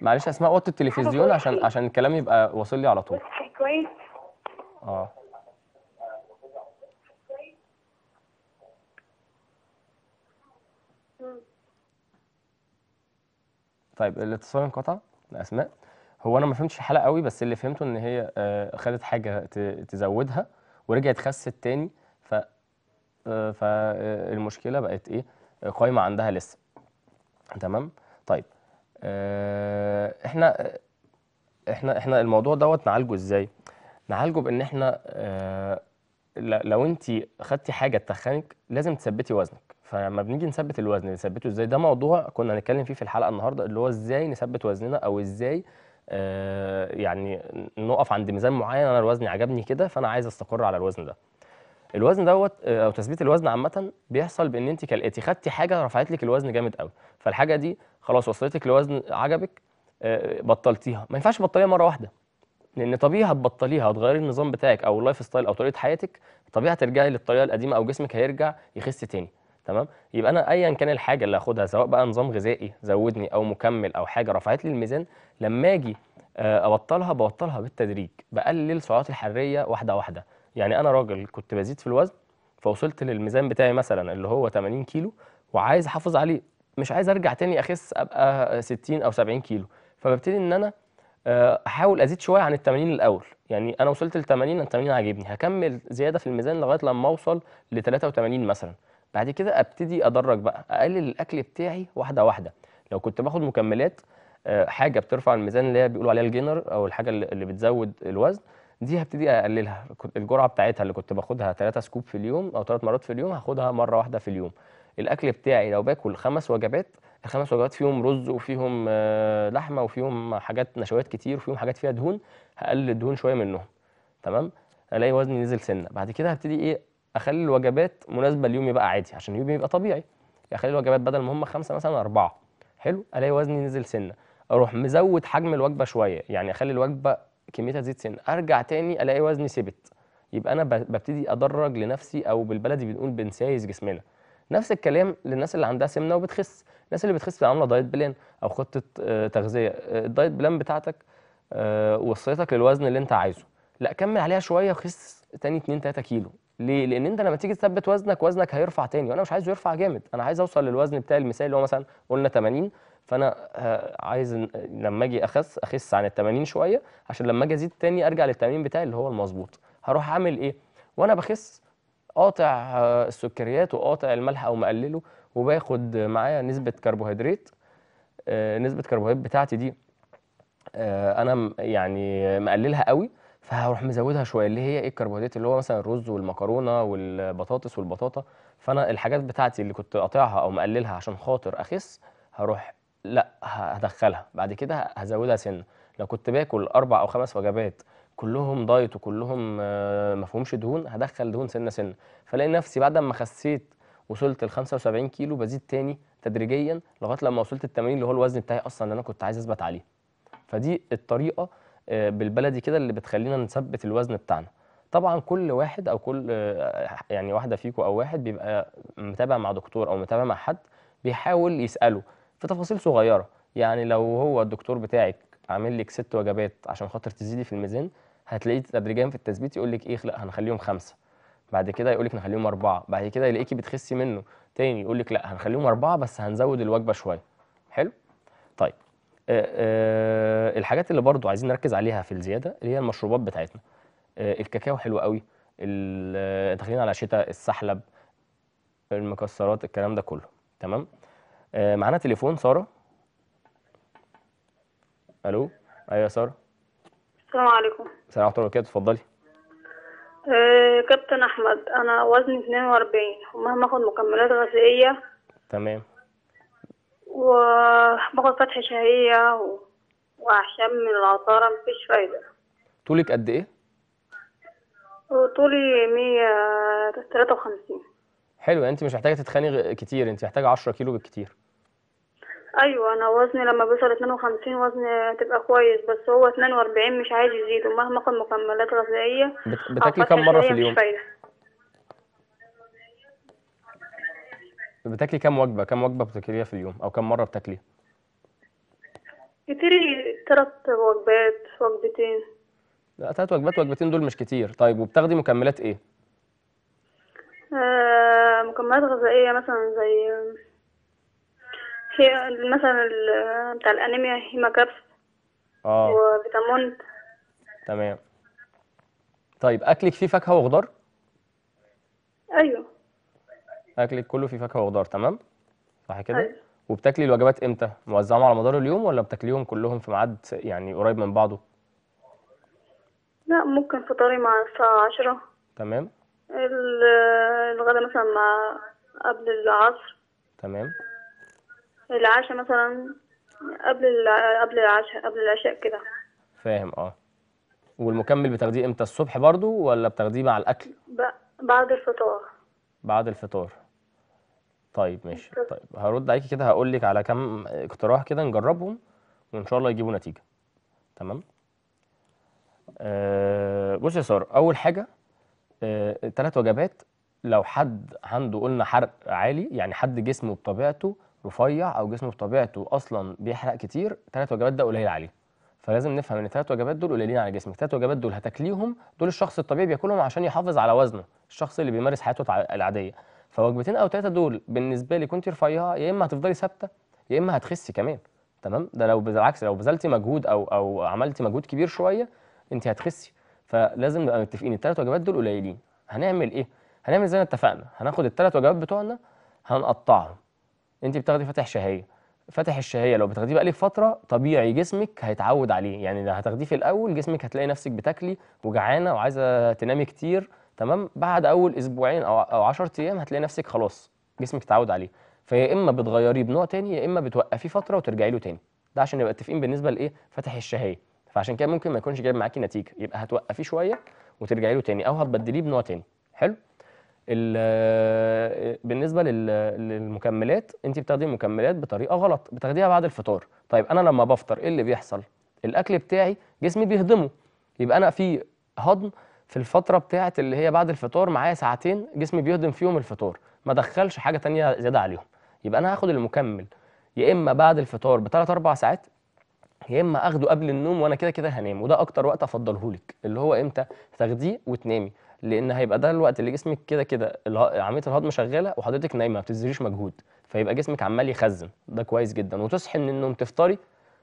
معلش اسماء وط التلفزيون عشان عشان الكلام يبقى واصل لي على طول كويس اه طيب الاتصال انقطع اسماء هو انا ما فهمتش الحلقه قوي بس اللي فهمته ان هي آه، خدت حاجه تزودها ورجعت خست تاني ف آه، فالمشكله آه، بقت ايه آه، قايمه عندها لسه تمام طيب احنا احنا احنا الموضوع دوت نعالجه ازاي نعالجه بان احنا لو انت خدتي حاجه تخنك لازم تثبتي وزنك فلما بنيجي نثبت الوزن نثبته ازاي ده موضوع كنا هنتكلم فيه في الحلقه النهارده اللي هو ازاي نثبت وزننا او ازاي آه، يعني نقف عند ميزان معين انا الوزن عجبني كده فانا عايز استقر على الوزن ده الوزن دوت آه، او تثبيت الوزن عامه بيحصل بان انت كالاتي خدتي حاجه رفعت لك الوزن جامد قوي فالحاجه دي خلاص وصلتك لوزن عجبك آه، بطلتيها ما ينفعش تبطليها مره واحده لان طبيعي هتبطليها هتغيري النظام بتاعك او اللايف ستايل او طريقه حياتك طبيعي هترجعي للطريقه القديمه او جسمك هيرجع يخس تاني تمام يبقى انا ايا كان الحاجه اللي هاخدها سواء بقى نظام غذائي زودني او مكمل او حاجه رفعت لي الميزان لما اجي آه، ابطلها ببطلها بالتدريج بقلل سعرات الحراريه واحده واحده يعني انا راجل كنت بزيد في الوزن فوصلت للميزان بتاعي مثلا اللي هو 80 كيلو وعايز احافظ عليه مش عايز ارجع تاني اخس ابقى 60 او 70 كيلو فببتدي ان انا آه، احاول ازيد شويه عن ال 80 الاول يعني انا وصلت ل 80 ال 80 عاجبني هكمل زياده في الميزان لغايه لما اوصل ل 83 مثلا بعد كده ابتدي ادرج بقى اقلل الاكل بتاعي واحده واحده لو كنت باخد مكملات آه، حاجه بترفع الميزان اللي هي بيقولوا عليها الجينر او الحاجه اللي بتزود الوزن دي هبتدي اقللها الجرعه بتاعتها اللي كنت باخدها 3 سكوب في اليوم او 3 مرات في اليوم هاخدها مره واحده في اليوم الاكل بتاعي لو باكل خمس وجبات الخمس وجبات فيهم رز وفيهم آه، لحمه وفيهم حاجات نشويات كتير وفيهم حاجات فيها دهون هقلل الدهون شويه منهم تمام الاقي وزني نزل سنه بعد كده هبتدي ايه اخلي الوجبات مناسبه ليومي بقى عادي عشان يومي يبقى طبيعي اخلي الوجبات بدل ما هم خمسه مثلا اربعه حلو الاقي وزني نزل سنه اروح مزود حجم الوجبه شويه يعني اخلي الوجبه كميتها تزيد سنه ارجع تاني الاقي وزني ثبت يبقى انا ببتدي ادرج لنفسي او بالبلدي بنقول بنسايز جسمنا نفس الكلام للناس اللي عندها سمنه وبتخس الناس اللي بتخس عامله دايت بلان او خطه آه، تغذيه الدايت آه، بلان بتاعتك آه، وصلتك للوزن اللي انت عايزه لا كمل عليها شويه وخس تاني 2 3 كيلو ليه؟ لان انت لما تيجي تثبت وزنك وزنك هيرفع تاني وانا مش عايزه يرفع جامد انا عايز اوصل للوزن بتاعي المثالي اللي هو مثلا قلنا 80 فانا آه، عايز لما اجي اخس اخس عن ال 80 شويه عشان لما اجي ازيد تاني ارجع لل 80 بتاعي اللي هو المظبوط هروح اعمل ايه وانا بخس قاطع آه، السكريات وقاطع الملح او مقلله وباخد معايا نسبه كربوهيدرات آه، نسبه كربوهيدرات بتاعتي دي انا يعني مقللها قوي فهروح مزودها شويه اللي هي ايه الكربوهيدرات اللي هو مثلا الرز والمكرونه والبطاطس والبطاطا فانا الحاجات بتاعتي اللي كنت قاطعها او مقللها عشان خاطر اخس هروح لا هدخلها بعد كده هزودها سنه لو كنت باكل اربع او خمس وجبات كلهم دايت وكلهم آه، ما فيهمش دهون هدخل دهون سنه سنه فلاقي نفسي بعد ما خسيت وصلت ل 75 كيلو بزيد تاني تدريجيا لغايه لما وصلت ال 80 اللي هو الوزن بتاعي اصلا اللي انا كنت عايز اثبت عليه فدي الطريقه آه، بالبلدي كده اللي بتخلينا نثبت الوزن بتاعنا طبعا كل واحد او كل آه، يعني واحده فيكم او واحد بيبقى متابع مع دكتور او متابع مع حد بيحاول يساله في تفاصيل صغيره يعني لو هو الدكتور بتاعك عامل لك ست وجبات عشان خاطر تزيدي في الميزان هتلاقيه تدريجيا في التثبيت يقول لك ايه لا هنخليهم خمسه بعد كده يقول لك نخليهم اربعه بعد كده يلاقيكي بتخسي منه تاني يقول لك لا هنخليهم اربعه بس هنزود الوجبه شويه حلو طيب آه، آه، الحاجات اللي برضو عايزين نركز عليها في الزياده اللي هي المشروبات بتاعتنا آه، الكاكاو حلو قوي داخلين على شتاء السحلب المكسرات الكلام ده كله تمام معانا تليفون ساره الو ايوه يا ساره السلام عليكم السلام ورحمه الله وبركاته اتفضلي كابتن احمد انا وزني 42 ومهما اخد مكملات غذائيه تمام وباخد فتح شهية و... من العطارة مفيش فايدة طولك قد إيه؟ طولي مية تلاتة وخمسين حلو يعني انت مش محتاجه تتخاني كتير انت محتاجه عشرة كيلو بالكتير ايوه انا وزني لما بيوصل 52 وزني تبقى كويس بس هو 42 مش عايز يزيد ومهما اخد مكملات غذائيه بتاكلي كم مره في اليوم؟ بتاكلي كام وجبه كام وجبه بتاكليها في اليوم او كام مره بتاكليها كتير تلات وجبات وجبتين لا تلات وجبات وجبتين دول مش كتير طيب وبتاخدي مكملات ايه آه مكملات غذائيه مثلا زي هي مثلا بتاع الانيميا هيما كابس اه وفيتامون تمام طيب اكلك فيه فاكهه وخضار ايوه اكلك كله فيه فاكهه وخضار تمام صح كده أيوة. وبتاكلي الوجبات امتى موزعهم على مدار اليوم ولا بتاكليهم كلهم في ميعاد يعني قريب من بعضه لا ممكن فطاري مع الساعه 10 تمام الغدا مثلا مع قبل العصر تمام العشاء مثلا قبل قبل العشاء قبل العشاء كده فاهم اه والمكمل بتاخديه امتى الصبح برضو ولا بتاخديه مع الاكل بعد الفطار بعد الفطار طيب ماشي طيب هرد عليكي كده هقول لك على كام اقتراح كده نجربهم وان شاء الله يجيبوا نتيجه تمام أه بص يا ساره اول حاجه ثلاث أه وجبات لو حد عنده قلنا حرق عالي يعني حد جسمه بطبيعته رفيع او جسمه بطبيعته اصلا بيحرق كتير ثلاث وجبات ده قليل عليه فلازم نفهم ان الثلاث وجبات دول قليلين على جسمك الثلاث وجبات دول هتاكليهم دول الشخص الطبيعي بياكلهم عشان يحافظ على وزنه الشخص اللي بيمارس حياته العاديه فوجبتين او ثلاثه دول بالنسبه لي كنت رفيعه يا اما هتفضلي ثابته يا اما هتخسي كمان تمام ده لو بالعكس لو بذلتي مجهود او او عملتي مجهود كبير شويه انت هتخسي فلازم نبقى متفقين الثلاث وجبات دول قليلين هنعمل ايه هنعمل زي ما اتفقنا هناخد الثلاث وجبات بتوعنا هنقطعهم انت بتاخدي فاتح شهيه فاتح الشهيه لو بتاخديه بقالك فتره طبيعي جسمك هيتعود عليه يعني لو هتاخديه في الاول جسمك هتلاقي نفسك بتاكلي وجعانه وعايزه تنامي كتير تمام بعد اول اسبوعين او او 10 ايام هتلاقي نفسك خلاص جسمك اتعود عليه فيا اما بتغيريه بنوع تاني يا اما بتوقفيه فتره وترجعي له تاني ده عشان نبقى اتفقين بالنسبه لايه فتح الشهيه فعشان كده ممكن ما يكونش جايب معاكي نتيجه يبقى هتوقفيه شويه وترجعي له تاني او هتبدليه بنوع تاني حلو بالنسبه للمكملات انت بتاخدي المكملات بطريقه غلط بتاخديها بعد الفطار طيب انا لما بفطر ايه اللي بيحصل الاكل بتاعي جسمي بيهضمه يبقى انا في هضم في الفتره بتاعه اللي هي بعد الفطار معايا ساعتين جسمي بيهضم فيهم الفطار ما ادخلش حاجه تانية زياده عليهم يبقى انا هاخد المكمل يا اما بعد الفطار بثلاث اربع ساعات يا اما اخده قبل النوم وانا كده كده هنام وده اكتر وقت افضله لك اللي هو امتى تاخديه وتنامي لان هيبقى ده الوقت اللي جسمك كده كده عمليه الهضم شغاله وحضرتك نايمه ما بتبذليش مجهود فيبقى جسمك عمال يخزن ده كويس جدا وتصحي من النوم تفطري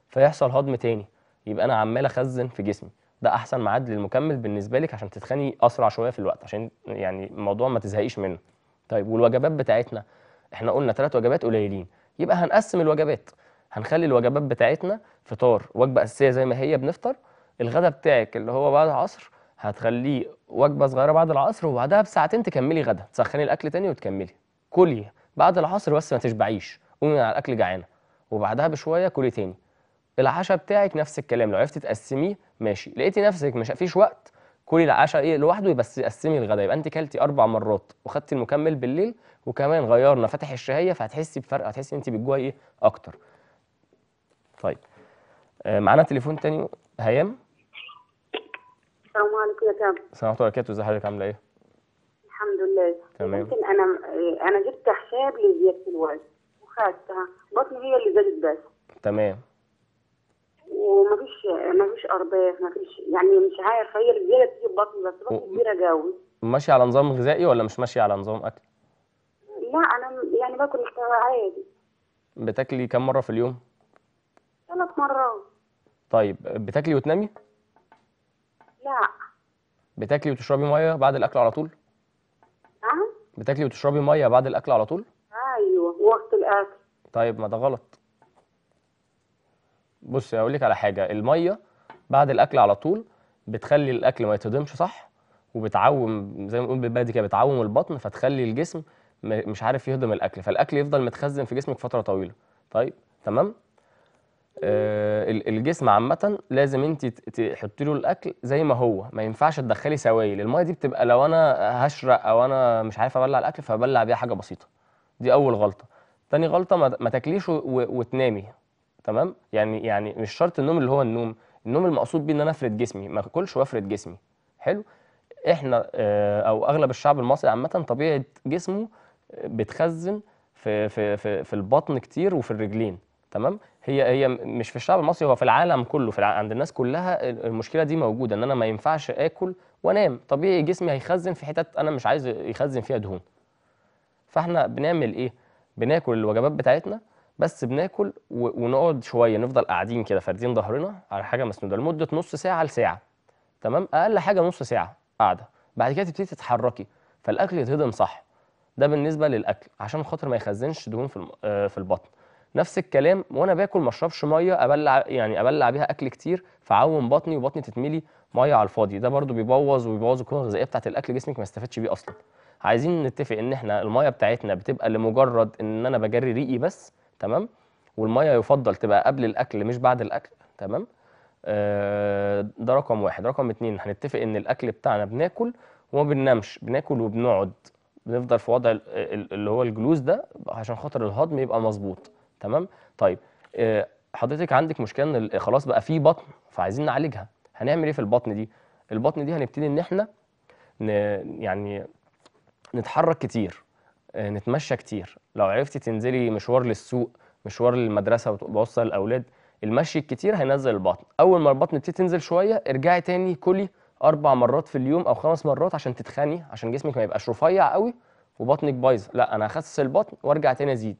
فيحصل هضم تاني يبقى انا عمال اخزن في جسمي ده احسن ميعاد للمكمل بالنسبه لك عشان تتخني اسرع شويه في الوقت عشان يعني الموضوع ما تزهقيش منه طيب والوجبات بتاعتنا احنا قلنا ثلاث وجبات قليلين يبقى هنقسم الوجبات هنخلي الوجبات بتاعتنا فطار وجبه اساسيه زي ما هي بنفطر الغداء بتاعك اللي هو بعد العصر هتخليه وجبه صغيره بعد العصر وبعدها بساعتين تكملي غدا تسخني الاكل تاني وتكملي كلي بعد العصر بس ما تشبعيش قومي على الاكل جعانه وبعدها بشويه كلي تاني العشاء بتاعك نفس الكلام لو عرفتي تقسميه ماشي لقيتي نفسك مش فيش وقت كلي العشاء ايه لوحده بس قسمي الغداء يبقى انت كلتي اربع مرات وخدتي المكمل بالليل وكمان غيرنا فاتح الشهيه فهتحسي بفرق هتحسي انت بتجوعي ايه اكتر طيب آه، معانا تليفون تاني هيام السلام عليكم يا كامل السلام ورحمه الله وبركاته ازي حضرتك عامله ايه الحمد لله تمام ممكن انا آه، انا جبت حساب لزياده الوزن وخدتها بطني هي اللي زادت بس تمام ومفيش مفيش ارباح مفيش يعني مش عارف هي الرجاله بتيجي بطني بس بطن كبيره قوي ماشيه على نظام غذائي ولا مش ماشيه على نظام اكل؟ لا انا يعني باكل عادي بتاكلي كم مره في اليوم؟ ثلاث مرات طيب بتاكلي وتنامي؟ لا بتاكلي وتشربي ميه بعد الاكل على طول؟ نعم بتاكلي وتشربي ميه بعد الاكل على طول؟ ايوه وقت الاكل طيب ما ده غلط بص اقول لك على حاجه الميه بعد الاكل على طول بتخلي الاكل ما يتهضمش صح وبتعوم زي ما بنقول بالبلدي كده بتعوم البطن فتخلي الجسم مش عارف يهضم الاكل فالاكل يفضل متخزن في جسمك فتره طويله طيب تمام آه الجسم عامه لازم انت تحطي له الاكل زي ما هو ما ينفعش تدخلي سوائل الميه دي بتبقى لو انا هشرق او انا مش عارف ابلع الاكل فبلع بيها حاجه بسيطه دي اول غلطه تاني غلطه ما تاكليش وتنامي تمام يعني يعني مش شرط النوم اللي هو النوم النوم المقصود بيه ان انا افرد جسمي ما اكلش وافرد جسمي حلو احنا آه، او اغلب الشعب المصري عامه طبيعه جسمه بتخزن في في في, في البطن كتير وفي الرجلين تمام هي هي مش في الشعب المصري هو في العالم كله في عند الناس كلها المشكله دي موجوده ان انا ما ينفعش اكل وانام طبيعي جسمي هيخزن في حتت انا مش عايز يخزن فيها دهون فاحنا بنعمل ايه بناكل الوجبات بتاعتنا بس بناكل ونقعد شويه نفضل قاعدين كده فاردين ظهرنا على حاجه مسنوده لمده نص ساعه لساعه تمام اقل حاجه نص ساعه قاعده بعد كده تبتدي تتحركي فالاكل يتهضم صح ده بالنسبه للاكل عشان خاطر ما يخزنش دهون في آه، في البطن نفس الكلام وانا باكل ما اشربش ميه ابلع يعني ابلع بيها اكل كتير فاعوم بطني وبطني تتملي ميه على الفاضي ده برده بيبوظ وبيبوظ القيمه الغذائيه بتاعه الاكل جسمك ما استفادش بيه اصلا عايزين نتفق ان احنا الميه بتاعتنا بتبقى لمجرد ان انا بجري ريقي بس تمام والميه يفضل تبقى قبل الاكل مش بعد الاكل تمام آه، ده رقم واحد رقم اتنين هنتفق ان الاكل بتاعنا بناكل وما بننامش بناكل وبنقعد بنفضل في وضع اللي هو الجلوس ده عشان خاطر الهضم يبقى مظبوط تمام طيب آه، حضرتك عندك مشكله ان خلاص بقى في بطن فعايزين نعالجها هنعمل ايه في البطن دي البطن دي هنبتدي ان احنا ن... يعني نتحرك كتير آه، نتمشى كتير لو عرفتي تنزلي مشوار للسوق مشوار للمدرسه وتوصل الاولاد المشي الكتير هينزل البطن اول ما البطن تبتدي تنزل شويه ارجعي تاني كلي اربع مرات في اليوم او خمس مرات عشان تتخني عشان جسمك ما يبقاش رفيع قوي وبطنك بايظه لا انا هخسس البطن وارجع تاني ازيد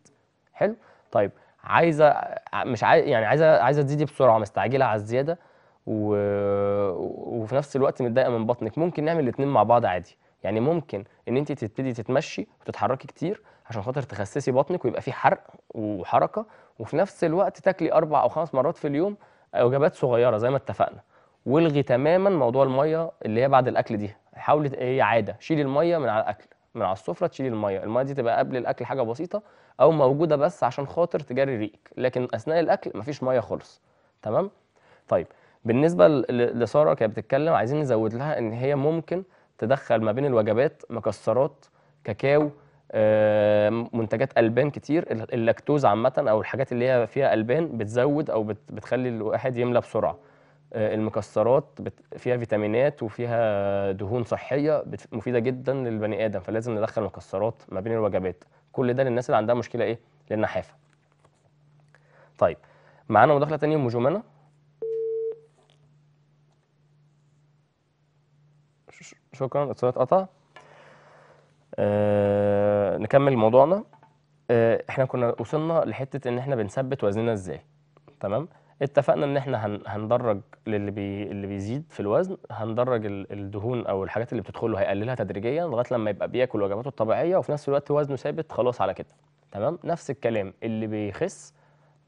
حلو طيب عايزه مش عايز يعني عايزه عايزه تزيدي بسرعه مستعجله على الزياده و... وفي نفس الوقت متضايقه من بطنك ممكن نعمل الاثنين مع بعض عادي يعني ممكن ان انت تبتدي تتمشي وتتحركي كتير عشان خاطر تخسسي بطنك ويبقى فيه حرق وحركه وفي نفس الوقت تاكلي اربع او خمس مرات في اليوم وجبات صغيره زي ما اتفقنا والغي تماما موضوع الميه اللي هي بعد الاكل دي حاولي هي عاده شيلي الميه من على الاكل من على السفره تشيلي الميه الميه دي تبقى قبل الاكل حاجه بسيطه او موجوده بس عشان خاطر تجري ريقك لكن اثناء الاكل مفيش ميه خالص تمام طيب بالنسبه لساره كانت بتتكلم عايزين نزود لها ان هي ممكن تدخل ما بين الوجبات مكسرات كاكاو آه، منتجات البان كتير اللاكتوز عامه او الحاجات اللي هي فيها البان بتزود او بتخلي الواحد يملى بسرعه آه، المكسرات فيها فيتامينات وفيها دهون صحيه مفيده جدا للبني ادم فلازم ندخل مكسرات ما بين الوجبات كل ده للناس اللي عندها مشكله ايه للنحافه طيب معانا مداخله ثانيه مجومنه شكرا الاتصال اتقطع أه نكمل موضوعنا أه احنا كنا وصلنا لحته ان احنا بنثبت وزننا ازاي تمام اتفقنا ان احنا هندرج للي بي اللي بيزيد في الوزن هندرج الدهون او الحاجات اللي بتدخله هيقللها تدريجيا لغايه لما يبقى بياكل وجباته الطبيعيه وفي نفس الوقت وزنه ثابت خلاص على كده تمام نفس الكلام اللي بيخس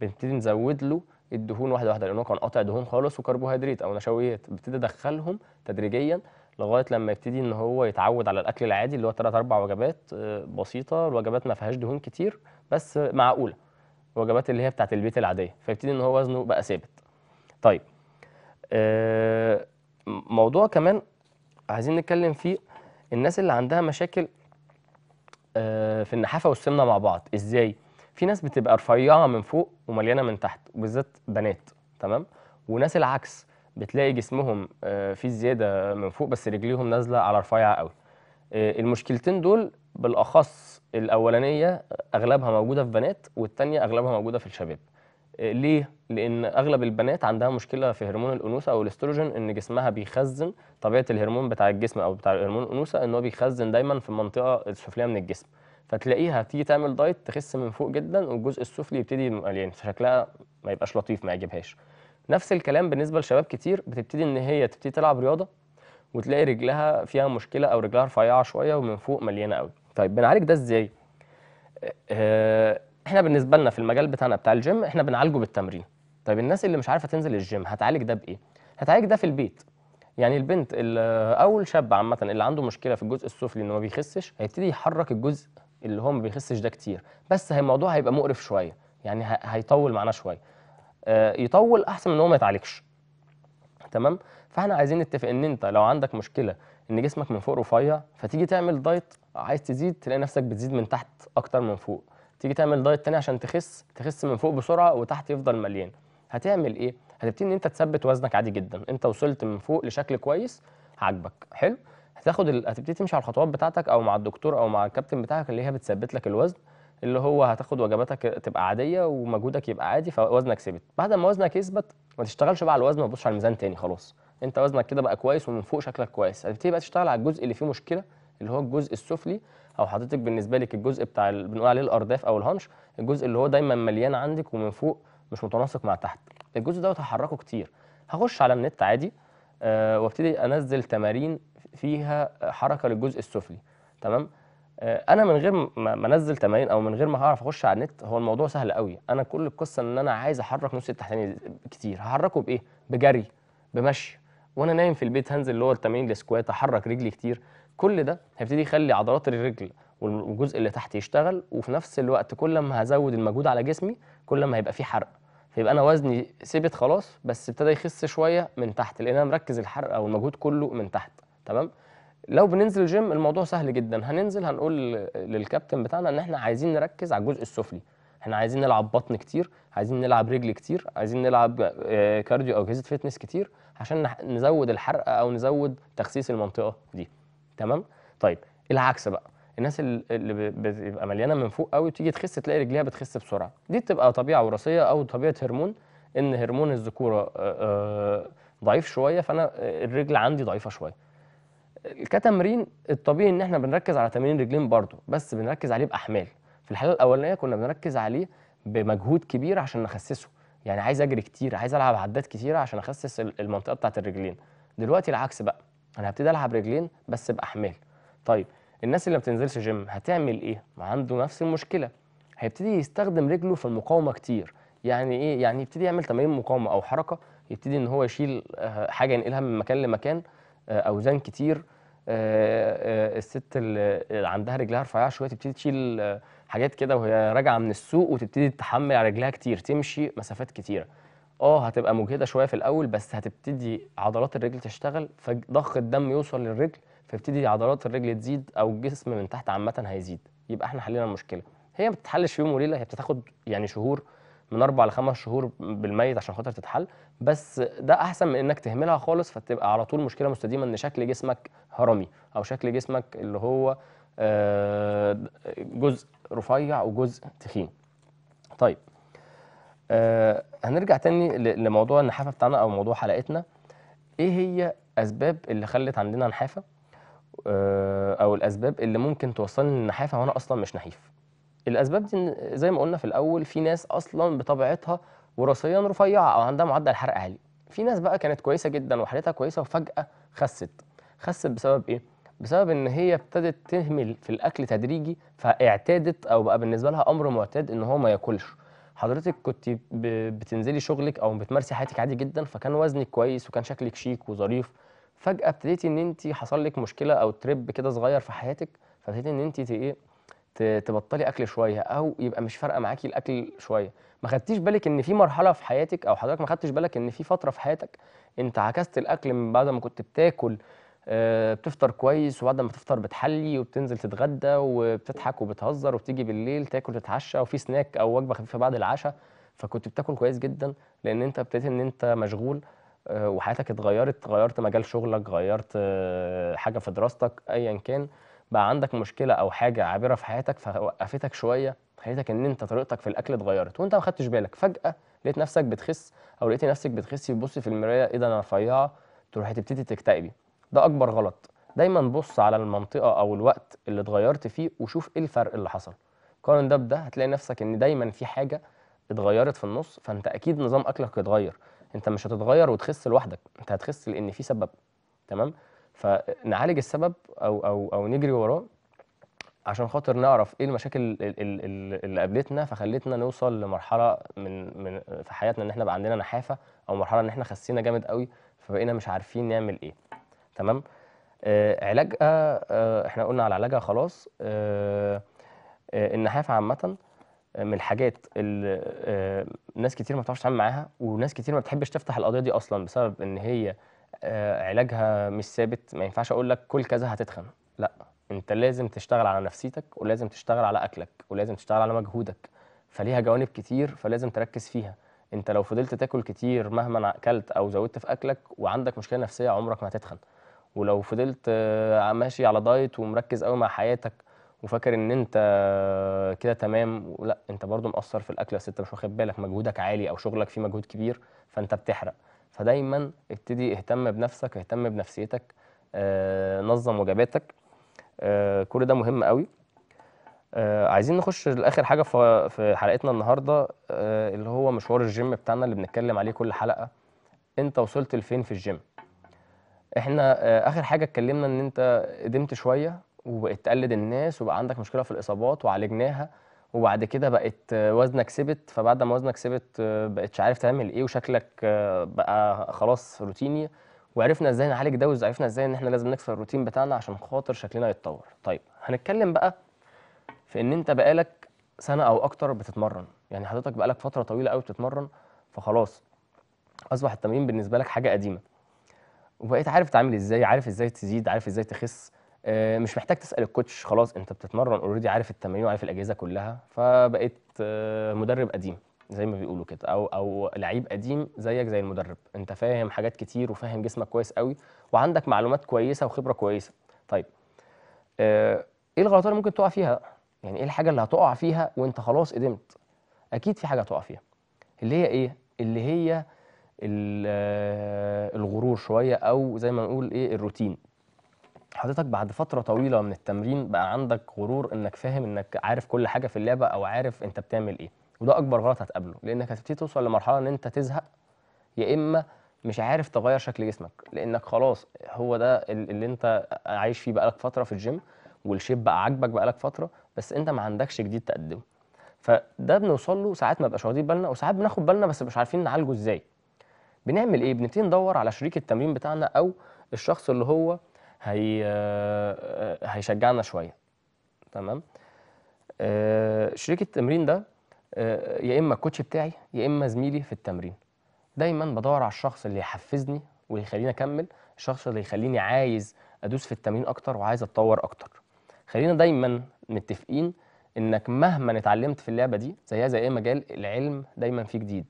بنبتدي نزود له الدهون واحده واحده لانه كان قاطع دهون خالص وكربوهيدرات او نشويات ببتدي ادخلهم تدريجيا لغايه لما يبتدي ان هو يتعود على الاكل العادي اللي هو ثلاث اربع وجبات آه، بسيطه الوجبات ما فيهاش دهون كتير بس معقوله الوجبات اللي هي بتاعت البيت العاديه فيبتدي ان هو وزنه بقى ثابت طيب آه، موضوع كمان عايزين نتكلم فيه الناس اللي عندها مشاكل آه، في النحافه والسمنه مع بعض ازاي في ناس بتبقى رفيعه من فوق ومليانه من تحت وبالذات بنات تمام وناس العكس بتلاقي جسمهم آه، فيه زياده من فوق بس رجليهم نازله على رفيع قوي آه، المشكلتين دول بالاخص الاولانيه اغلبها موجوده في بنات والثانيه اغلبها موجوده في الشباب آه، ليه لان اغلب البنات عندها مشكله في هرمون الانوثه او الاستروجين ان جسمها بيخزن طبيعه الهرمون بتاع الجسم او بتاع هرمون الانوثه ان هو بيخزن دايما في المنطقه السفليه من الجسم فتلاقيها تيجي تعمل دايت تخس من فوق جدا والجزء السفلي يبتدي يبقى يعني شكلها فشكلها ما يبقاش لطيف ما يعجبهاش نفس الكلام بالنسبه لشباب كتير بتبتدي ان هي تبتدي تلعب رياضه وتلاقي رجلها فيها مشكله او رجلها رفيعه شويه ومن فوق مليانه قوي طيب بنعالج ده ازاي آه، آه، احنا بالنسبه لنا في المجال بتاعنا بتاع الجيم احنا بنعالجه بالتمرين طيب الناس اللي مش عارفه تنزل الجيم هتعالج ده بايه هتعالج ده في البيت يعني البنت او الشاب عامه اللي عنده مشكله في الجزء السفلي ان ما بيخسش هيبتدي يحرك الجزء اللي هو ما بيخسش ده كتير بس الموضوع هيبقى مقرف شويه يعني هيطول معانا شويه آه، يطول احسن من ان هو ما يتعالجش تمام فاحنا عايزين نتفق ان انت لو عندك مشكله ان جسمك من فوق رفيع فتيجي تعمل دايت عايز تزيد تلاقي نفسك بتزيد من تحت اكتر من فوق تيجي تعمل دايت تاني عشان تخس تخس من فوق بسرعه وتحت يفضل مليان هتعمل ايه هتبتدي ان انت تثبت وزنك عادي جدا انت وصلت من فوق لشكل كويس عاجبك حلو هتاخد ال... هتبتدي تمشي على الخطوات بتاعتك او مع الدكتور او مع الكابتن بتاعك اللي هي بتثبت لك الوزن اللي هو هتاخد وجباتك تبقى عاديه ومجهودك يبقى عادي فوزنك ثبت بعد ما وزنك يثبت ما تشتغلش بقى على الوزن ما تبصش على الميزان تاني خلاص انت وزنك كده بقى كويس ومن فوق شكلك كويس هتبتدي بقى تشتغل على الجزء اللي فيه مشكله اللي هو الجزء السفلي او حضرتك بالنسبه لك الجزء بتاع ال... بنقول عليه الارداف او الهانش الجزء اللي هو دايما مليان عندك ومن فوق مش متناسق مع تحت الجزء دوت هحركه كتير هخش على النت عادي أه وابتدي انزل تمارين فيها حركه للجزء السفلي تمام آه، انا من غير ما انزل تمارين او من غير ما هعرف اخش على النت هو الموضوع سهل قوي انا كل القصه ان انا عايز احرك نص التحتاني كتير هحركه بايه بجري بمشي وانا نايم في البيت هنزل اللي هو التمارين السكوات احرك رجلي كتير كل ده هيبتدي يخلي عضلات الرجل والجزء اللي تحت يشتغل وفي نفس الوقت كل ما هزود المجهود على جسمي كل ما هيبقى فيه حرق فيبقى انا وزني ثبت خلاص بس ابتدى يخس شويه من تحت لان انا مركز الحرق او المجهود كله من تحت تمام لو بننزل جيم الموضوع سهل جدا هننزل هنقول للكابتن بتاعنا ان احنا عايزين نركز على الجزء السفلي احنا عايزين نلعب بطن كتير عايزين نلعب رجل كتير عايزين نلعب كارديو آه، او اجهزه فيتنس كتير عشان نزود الحرق او نزود تخسيس المنطقه دي تمام طيب العكس بقى الناس اللي بتبقى مليانه من فوق قوي تيجي تخس تلاقي رجليها بتخس بسرعه دي بتبقى طبيعه وراثيه او طبيعه هرمون ان هرمون الذكوره آه، آه، ضعيف شويه فانا الرجل عندي ضعيفه شويه كتمرين الطبيعي ان احنا بنركز على تمرين رجلين برضه بس بنركز عليه باحمال في الحاله الاولانيه كنا بنركز عليه بمجهود كبير عشان نخسسه يعني عايز اجري كتير عايز العب عدات كتيره عشان اخسس المنطقه بتاعت الرجلين دلوقتي العكس بقى انا هبتدي العب رجلين بس باحمال طيب الناس اللي ما بتنزلش جيم هتعمل ايه ما عنده نفس المشكله هيبتدي يستخدم رجله في المقاومه كتير يعني ايه يعني يبتدي يعمل تمارين مقاومه او حركه يبتدي ان هو يشيل آه، حاجه ينقلها من مكان لمكان آه، اوزان كتير آه، آه، الست اللي عندها رجلها رفيعه شويه تبتدي تشيل آه، حاجات كده وهي راجعه من السوق وتبتدي تحمل على رجلها كتير تمشي مسافات كتيره اه هتبقى مجهده شويه في الاول بس هتبتدي عضلات الرجل تشتغل فضخ الدم يوصل للرجل فيبتدي عضلات الرجل تزيد او الجسم من تحت عامه هيزيد يبقى احنا حلينا المشكله هي ما بتتحلش في يوم وليله هي بتاخد يعني شهور من اربع لخمس شهور بالميت عشان خاطر تتحل بس ده احسن من انك تهملها خالص فتبقى على طول مشكله مستديمه ان شكل جسمك هرمي او شكل جسمك اللي هو آه، جزء رفيع وجزء تخين طيب آه، هنرجع تاني لموضوع النحافه بتاعنا او موضوع حلقتنا ايه هي اسباب اللي خلت عندنا نحافه آه، او الاسباب اللي ممكن توصلني للنحافه وانا اصلا مش نحيف الاسباب دي زي ما قلنا في الاول في ناس اصلا بطبيعتها وراثيا رفيعه او عندها معدل حرق عالي في ناس بقى كانت كويسه جدا وحالتها كويسه وفجاه خست خست بسبب ايه بسبب ان هي ابتدت تهمل في الاكل تدريجي فاعتادت او بقى بالنسبه لها امر معتاد ان هو ما ياكلش حضرتك كنت بتنزلي شغلك او بتمارسي حياتك عادي جدا فكان وزنك كويس وكان شكلك شيك وظريف فجاه ابتديتي ان انت حصل لك مشكله او تريب كده صغير في حياتك فابتديتي ان انت ايه تبطلي اكل شويه او يبقى مش فارقه معاكي الاكل شويه ما خدتيش بالك ان في مرحله في حياتك او حضرتك ما خدتش بالك ان في فتره في حياتك انت عكست الاكل من بعد ما كنت بتاكل آه، بتفطر كويس وبعد ما تفطر بتحلي وبتنزل تتغدى وبتضحك وبتهزر وبتيجي بالليل تاكل تتعشى وفي سناك او وجبه خفيفه بعد العشاء فكنت بتاكل كويس جدا لان انت ابتديت ان انت مشغول آه، وحياتك اتغيرت غيرت مجال شغلك غيرت آه، حاجه في دراستك ايا كان بقى عندك مشكله او حاجه عابره في حياتك فوقفتك شويه خليتك ان انت طريقتك في الاكل اتغيرت وانت ما خدتش بالك فجاه لقيت نفسك بتخس او لقيت نفسك بتخسي تبص في المرايه ايه ده انا رفيعه تروحي تبتدي تكتئبي ده اكبر غلط دايما بص على المنطقه او الوقت اللي اتغيرت فيه وشوف ايه الفرق اللي حصل قارن ده بده هتلاقي نفسك ان دايما في حاجه اتغيرت في النص فانت اكيد نظام اكلك اتغير انت مش هتتغير وتخس لوحدك انت هتخس لان في سبب تمام فنعالج السبب او او او نجري وراه عشان خاطر نعرف ايه المشاكل اللي قابلتنا فخلتنا نوصل لمرحله من من في حياتنا ان احنا بقى عندنا نحافه او مرحله ان احنا خسينا جامد قوي فبقينا مش عارفين نعمل ايه تمام آه علاجها آه،, آه احنا قلنا على علاجها خلاص آه آه النحافه عامه آه، من الحاجات اللي آه ناس كتير ما بتعرفش تتعامل معاها وناس كتير ما بتحبش تفتح القضيه دي اصلا بسبب ان هي آه آه، علاجها مش ثابت ما ينفعش اقول لك كل كذا هتتخن لا انت لازم تشتغل على نفسيتك ولازم تشتغل على اكلك ولازم تشتغل على مجهودك فليها جوانب كتير فلازم تركز فيها انت لو فضلت تاكل كتير مهما اكلت او زودت في اكلك وعندك مشكله نفسيه عمرك ما هتتخن ولو فضلت آه، ماشي على دايت ومركز قوي مع حياتك وفاكر ان انت آه، كده تمام لا انت برضو مقصر في الاكل بس انت مش واخد بالك مجهودك عالي او شغلك فيه مجهود كبير فانت بتحرق فدايما ابتدي اهتم بنفسك اهتم بنفسيتك آه، نظم وجباتك آه، كل ده مهم قوي آه، عايزين نخش لاخر حاجه في حلقتنا النهارده اللي هو مشوار الجيم بتاعنا اللي بنتكلم عليه كل حلقه انت وصلت لفين في الجيم احنا اخر حاجه اتكلمنا ان انت قدمت شويه وبقيت تقلد الناس وبقى عندك مشكله في الاصابات وعالجناها وبعد كده بقت وزنك ثبت فبعد ما وزنك ثبت آه، بقتش عارف تعمل ايه وشكلك آه، بقى خلاص روتيني وعرفنا ازاي نعالج ده وعرفنا ازاي ان احنا لازم نكسر الروتين بتاعنا عشان خاطر شكلنا يتطور طيب هنتكلم بقى في ان انت بقالك سنه او اكتر بتتمرن يعني حضرتك بقالك فتره طويله قوي بتتمرن فخلاص اصبح التمرين بالنسبه لك حاجه قديمه وبقيت عارف تعمل ازاي عارف ازاي تزيد عارف ازاي تخس آه، مش محتاج تسال الكوتش خلاص انت بتتمرن اوريدي عارف التمارين وعارف الاجهزه كلها فبقيت آه، مدرب قديم زي ما بيقولوا كده او او لعيب قديم زيك زي المدرب انت فاهم حاجات كتير وفاهم جسمك كويس قوي وعندك معلومات كويسه وخبره كويسه طيب آه، ايه الغلطات اللي ممكن تقع فيها يعني ايه الحاجه اللي هتقع فيها وانت خلاص قدمت اكيد في حاجه هتقع فيها اللي هي ايه اللي هي الغرور شويه او زي ما نقول ايه الروتين حضرتك بعد فترة طويلة من التمرين بقى عندك غرور انك فاهم انك عارف كل حاجة في اللعبة او عارف انت بتعمل ايه وده اكبر غلط هتقابله لانك هتبتدي توصل لمرحلة ان انت تزهق يا اما مش عارف تغير شكل جسمك لانك خلاص هو ده اللي انت عايش فيه بقالك فترة في الجيم والشيب بقى عاجبك بقالك فترة بس انت ما عندكش جديد تقدمه فده بنوصل له ساعات ما بقاش واخدين بالنا وساعات بناخد بالنا بس مش عارفين نعالجه ازاي بنعمل ايه بنبتدي ندور على شريك التمرين بتاعنا او الشخص اللي هو هي آه، هيشجعنا شويه تمام آه، شريك التمرين ده آه، يا اما الكوتش بتاعي يا اما زميلي في التمرين دايما بدور على الشخص اللي يحفزني ويخليني اكمل الشخص اللي يخليني عايز ادوس في التمرين اكتر وعايز اتطور اكتر خلينا دايما متفقين انك مهما اتعلمت في اللعبه دي زيها زي اي مجال العلم دايما فيه جديد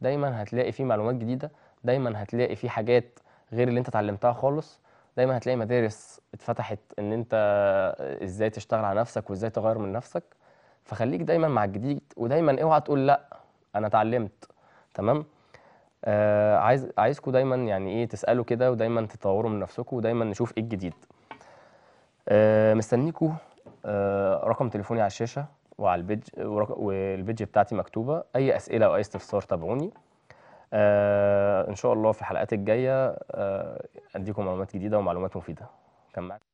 دايما هتلاقي فيه معلومات جديده دايما هتلاقي فيه حاجات غير اللي انت اتعلمتها خالص دايما هتلاقي مدارس اتفتحت ان انت ازاي تشتغل على نفسك وازاي تغير من نفسك فخليك دايما مع الجديد ودايما اوعى تقول لا انا اتعلمت تمام آه عايز عايزكم دايما يعني ايه تسالوا كده ودايما تطوروا من نفسكم ودايما نشوف ايه الجديد آه مستنيكوا آه رقم تليفوني على الشاشه وعلى البيج والبيج بتاعتي مكتوبه اي اسئله او اي استفسار تابعوني آه، ان شاء الله في الحلقات الجايه آه، اديكم معلومات جديده ومعلومات مفيده كان معك